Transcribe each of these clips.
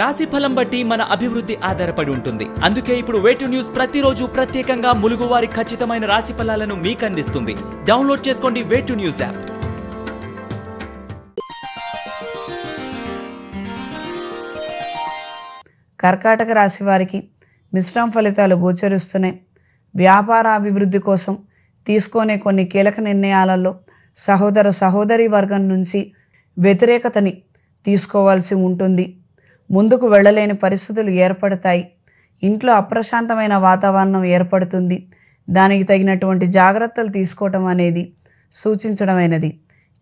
రాశి ఫలం బట్టి మన అభివృద్ధి ఆధారపడి ఉంటుంది అందుకే ఇప్పుడు వేటు న్యూస్ ప్రతిరోజు ప్రత్యేకంగా ములుగువారి ఖచ్చితమైన రాశి ఫలాలను మీకు అందిస్తుంది డౌన్లోడ్ చేసుకోండి వేటు న్యూస్ యాప్ కర్కాటక రాశి వారికి మిశ్రమ ఫలితాలు గోచరిస్తున్నాయి వ్యాపార అభివృద్ధి కోసం తీసుకునే కొన్ని కీలక నిర్ణయాలలో సహోదర సహోదరి వర్గం నుంచి వ్యతిరేకతని తీసుకోవాల్సి ఉంటుంది ముందుకు వెళ్ళలేని పరిస్థితులు ఏర్పడతాయి ఇంట్లో అప్రశాంతమైన వాతావరణం ఏర్పడుతుంది దానికి తగినటువంటి జాగ్రత్తలు తీసుకోవటం అనేది సూచించడమైనది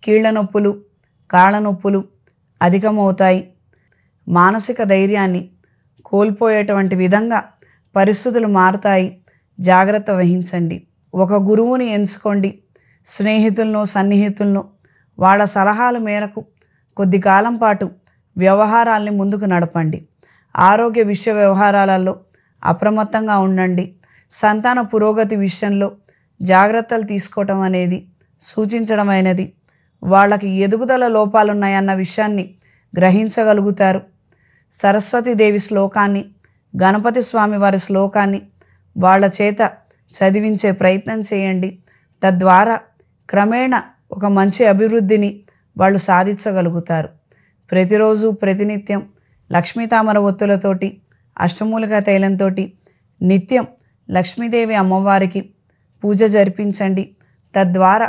కీళ్ల నొప్పులు కాళ్ళ నొప్పులు అధికమవుతాయి మానసిక ధైర్యాన్ని కోల్పోయేటువంటి విధంగా పరిస్థితులు మారుతాయి జాగ్రత్త వహించండి ఒక గురువుని ఎంచుకోండి స్నేహితులను సన్నిహితులను వాళ్ళ సలహాల మేరకు కొద్ది కాలం పాటు వ్యవహారాల్ని ముందుకు నడపండి ఆరోగ్య విషయ వ్యవహారాలలో అప్రమత్తంగా ఉండండి సంతాన పురోగతి విషయంలో జాగ్రత్తలు తీసుకోవటం అనేది సూచించడమైనది వాళ్ళకి ఎదుగుదల లోపాలున్నాయన్న విషయాన్ని గ్రహించగలుగుతారు సరస్వతీదేవి శ్లోకాన్ని గణపతి స్వామి వారి శ్లోకాన్ని వాళ్ళ చేత చదివించే ప్రయత్నం చేయండి తద్వారా క్రమేణ ఒక మంచి అభివృద్ధిని వాళ్ళు సాధించగలుగుతారు ప్రతిరోజు ప్రతినిత్యం లక్ష్మీ తామర ఒత్తులతోటి అష్టమూలిక తైలంతో నిత్యం లక్ష్మీదేవి అమ్మవారికి పూజ జరిపించండి తద్వారా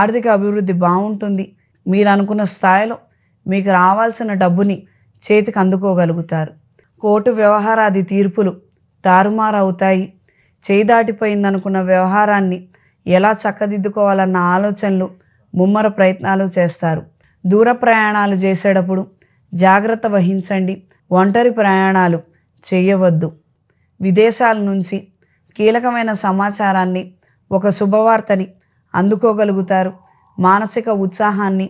ఆర్థిక అభివృద్ధి బాగుంటుంది మీరు అనుకున్న స్థాయిలో మీకు రావాల్సిన డబ్బుని చేతికి అందుకోగలుగుతారు కోర్టు వ్యవహారాది తీర్పులు తారుమారవుతాయి చేయి దాటిపోయిందనుకున్న వ్యవహారాన్ని ఎలా చక్కదిద్దుకోవాలన్న ఆలోచనలు ముమ్మర ప్రయత్నాలు చేస్తారు దూర ప్రయాణాలు చేసేటప్పుడు జాగ్రత్త వహించండి ఒంటరి ప్రయాణాలు చేయవద్దు విదేశాల నుంచి కీలకమైన సమాచారాన్ని ఒక శుభవార్తని అందుకోగలుగుతారు మానసిక ఉత్సాహాన్ని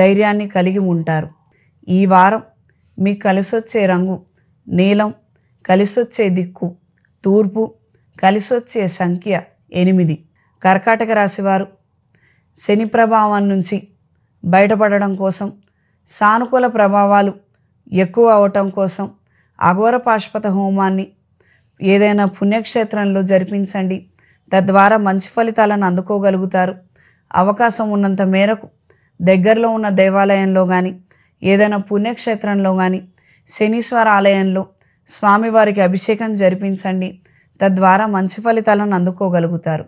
ధైర్యాన్ని కలిగి ఉంటారు ఈ వారం మీకు కలిసొచ్చే రంగు నీలం కలిసొచ్చే దిక్కు తూర్పు కలిసొచ్చే సంఖ్య ఎనిమిది కర్కాటక రాశివారు శని ప్రభావం నుంచి బయటపడడం కోసం సానుకూల ప్రభావాలు ఎక్కువ అవటం కోసం అఘోర పాశ్పత హోమాన్ని ఏదైనా పుణ్యక్షేత్రంలో జరిపించండి తద్వారా మంచి ఫలితాలను అందుకోగలుగుతారు అవకాశం ఉన్నంత మేరకు దగ్గరలో ఉన్న దేవాలయంలో కానీ ఏదైనా పుణ్యక్షేత్రంలో కానీ శనీశ్వర ఆలయంలో స్వామివారికి అభిషేకం జరిపించండి తద్వారా మంచి ఫలితాలను అందుకోగలుగుతారు